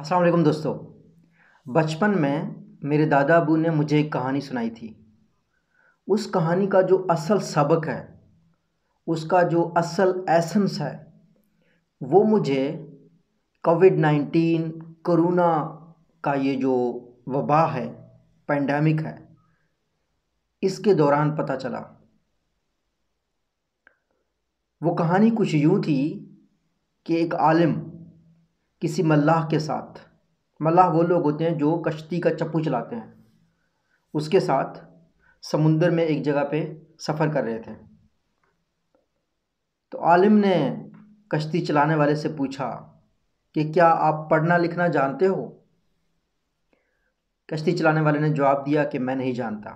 असलकम दोस्तों बचपन में मेरे दादा अबू ने मुझे एक कहानी सुनाई थी उस कहानी का जो असल सबक है उसका जो असल एसेंस है वो मुझे कोविड नाइन्टीन कोरोना का ये जो वबा है पेंडेमिक है इसके दौरान पता चला वो कहानी कुछ यूँ थी कि एक आलिम किसी मल्लाह के साथ मल्लाह वो लोग होते हैं जो कश्ती का चप्पू चलाते हैं उसके साथ समुंदर में एक जगह पे सफ़र कर रहे थे तो आलिम ने कश्ती चलाने वाले से पूछा कि क्या आप पढ़ना लिखना जानते हो कश्ती चलाने वाले ने जवाब दिया कि मैं नहीं जानता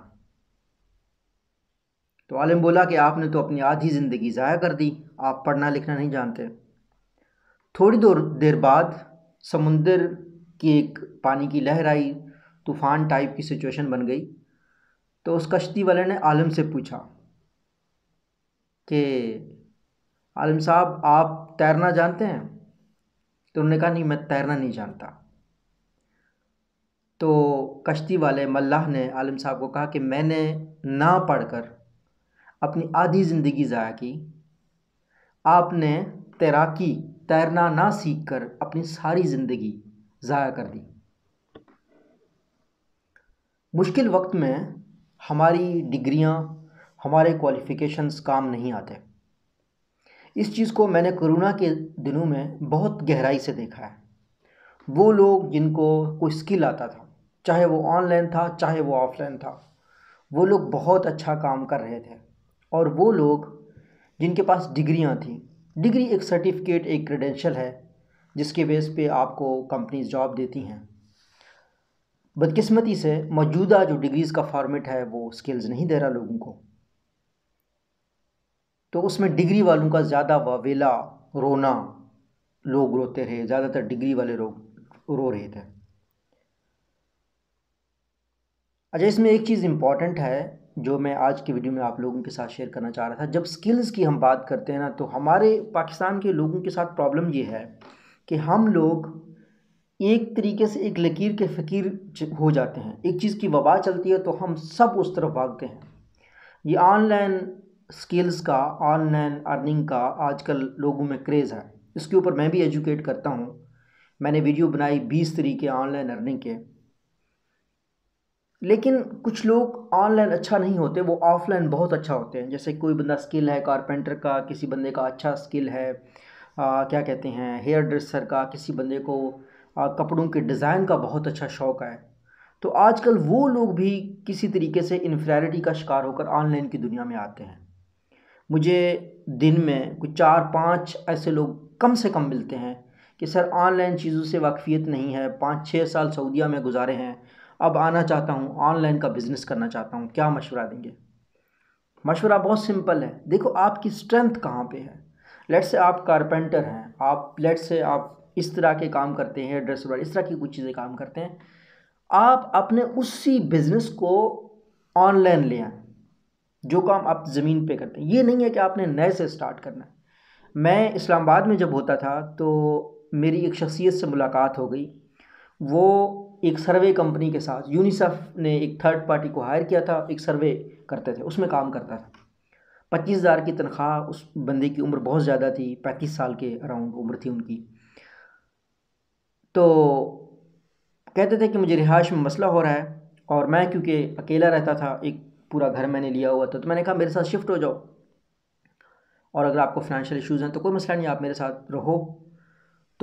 तो आलिम बोला कि आपने तो अपनी आधी ज़िंदगी ज़ाया कर दी आप पढ़ना लिखना नहीं जानते थोड़ी दूर देर बाद समुंदर की एक पानी की लहर आई तूफ़ान टाइप की सिचुएशन बन गई तो उस कश्ती वाले ने आलम से पूछा कि आलम साहब आप तैरना जानते हैं तो उन्होंने कहा नहीं मैं तैरना नहीं जानता तो कश्ती वाले मल्लाह ने आलम साहब को कहा कि मैंने ना पढ़कर अपनी आधी ज़िंदगी ज़ाया की आपने तैराकी तैरना ना सीख कर अपनी सारी ज़िंदगी ज़ाया कर दी मुश्किल वक्त में हमारी डिग्रियां हमारे क्वालिफ़िकेशंस काम नहीं आते इस चीज़ को मैंने कोरोना के दिनों में बहुत गहराई से देखा है वो लोग जिनको कोई स्किल आता था चाहे वो ऑनलाइन था चाहे वो ऑफलाइन था वो लोग बहुत अच्छा काम कर रहे थे और वो लोग जिनके पास डिग्रियां थीं डिग्री एक सर्टिफिकेट एक क्रेडेंशियल है जिसके बेस पे आपको कंपनीज जॉब देती हैं बदकिस्मती से मौजूदा जो डिग्रीज़ का फॉर्मेट है वो स्किल्स नहीं दे रहा लोगों को तो उसमें डिग्री वालों का ज़्यादा वावेला रोना लोग रोते रहे ज़्यादातर डिग्री वाले लोग रो रहे थे अच्छा इसमें एक चीज़ इम्पॉर्टेंट है जो मैं आज की वीडियो में आप लोगों के साथ शेयर करना चाह रहा था जब स्किल्स की हम बात करते हैं ना तो हमारे पाकिस्तान के लोगों के साथ प्रॉब्लम ये है कि हम लोग एक तरीके से एक लकीर के फ़कीर हो जाते हैं एक चीज़ की वबा चलती है तो हम सब उस तरफ भागते हैं ये ऑनलाइन स्किल्स का ऑनलाइन अर्निंग का आजकल लोगों में क्रेज़ है इसके ऊपर मैं भी एजुकेट करता हूँ मैंने वीडियो बनाई बीस तरीके ऑनलाइन अर्निंग के लेकिन कुछ लोग ऑनलाइन अच्छा नहीं होते वो ऑफलाइन बहुत अच्छा होते हैं जैसे कोई बंदा स्किल है कारपेंटर का किसी बंदे का अच्छा स्किल है आ, क्या कहते हैं हेयर ड्रेसर का किसी बंदे को आ, कपड़ों के डिज़ाइन का बहुत अच्छा शौक है तो आजकल वो लोग भी किसी तरीके से इन्फ्रारिटी का शिकार होकर ऑनलाइन की दुनिया में आते हैं मुझे दिन में कुछ चार पाँच ऐसे लोग कम से कम मिलते हैं कि सर ऑनलाइन चीज़ों से वाकफ़ियत नहीं है पाँच छः साल सऊदिया में गुजारे हैं अब आना चाहता हूँ ऑनलाइन का बिज़नेस करना चाहता हूँ क्या मशवरा देंगे मशवरा बहुत सिंपल है देखो आपकी स्ट्रेंथ कहाँ पे है लेट से आप कारपेंटर हैं आप लेट से आप इस तरह के काम करते हैं ड्रेस वगैरह इस तरह की कुछ चीज़ें काम करते हैं आप अपने उसी बिज़नेस को ऑनलाइन ले आए जो काम आप ज़मीन पे करते हैं ये नहीं है कि आपने नए से स्टार्ट करना है मैं इस्लामाबाद में जब होता था तो मेरी एक शख्सियत से मुलाकात हो गई वो एक सर्वे कंपनी के साथ यूनिसेफ ने एक थर्ड पार्टी को हायर किया था एक सर्वे करते थे उसमें काम करता था पच्चीस हज़ार की तनख्वाह उस बंदे की उम्र बहुत ज़्यादा थी पैंतीस साल के अराउंड उम्र थी उनकी तो कहते थे कि मुझे रिहाइश में मसला हो रहा है और मैं क्योंकि अकेला रहता था एक पूरा घर मैंने लिया हुआ था तो मैंने कहा मेरे साथ शिफ्ट हो जाओ और अगर आपको फाइनेंशियल इश्यूज़ हैं तो कोई मसला नहीं आप मेरे साथ रहो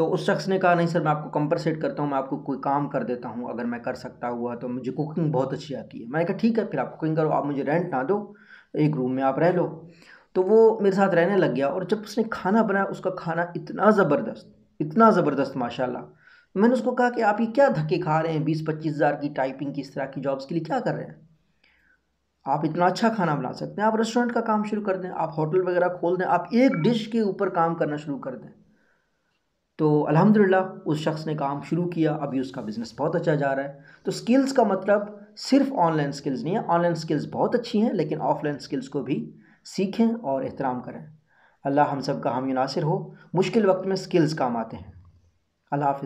तो उस शख्स ने कहा नहीं सर मैं आपको कंपनसेट करता हूँ मैं आपको कोई काम कर देता हूँ अगर मैं कर सकता हुआ तो मुझे कुकिंग बहुत अच्छी आती है मैंने कहा ठीक है फिर आप कुकिंग करो आप मुझे रेंट ना दो एक रूम में आप रह लो तो वो मेरे साथ रहने लग गया और जब उसने खाना बनाया उसका खाना इतना ज़बरदस्त इतना ज़बरदस्त माशाल्लाह मैंने उसको कहा कि आप ये क्या धक्के खा रहे हैं बीस पच्चीस हज़ार की टाइपिंग की इस तरह की जॉब्स के लिए क्या कर रहे हैं आप इतना अच्छा खाना बना सकते हैं आप रेस्टोरेंट का काम शुरू कर दें आप होटल वगैरह खोल दें आप एक डिश के ऊपर काम करना शुरू कर दें तो अल्हम्दुलिल्लाह उस शख्स ने काम शुरू किया अभी उसका बिज़नेस बहुत अच्छा जा रहा है तो स्किल्स का मतलब सिर्फ ऑनलाइन स्किल्स नहीं है ऑनलाइन स्किल्स बहुत अच्छी हैं लेकिन ऑफलाइन स्किल्स को भी सीखें और एहतराम करें अल्लाह हम सब का हम हो मुश्किल वक्त में स्किल्स काम आते हैं अल्लाह हाफ़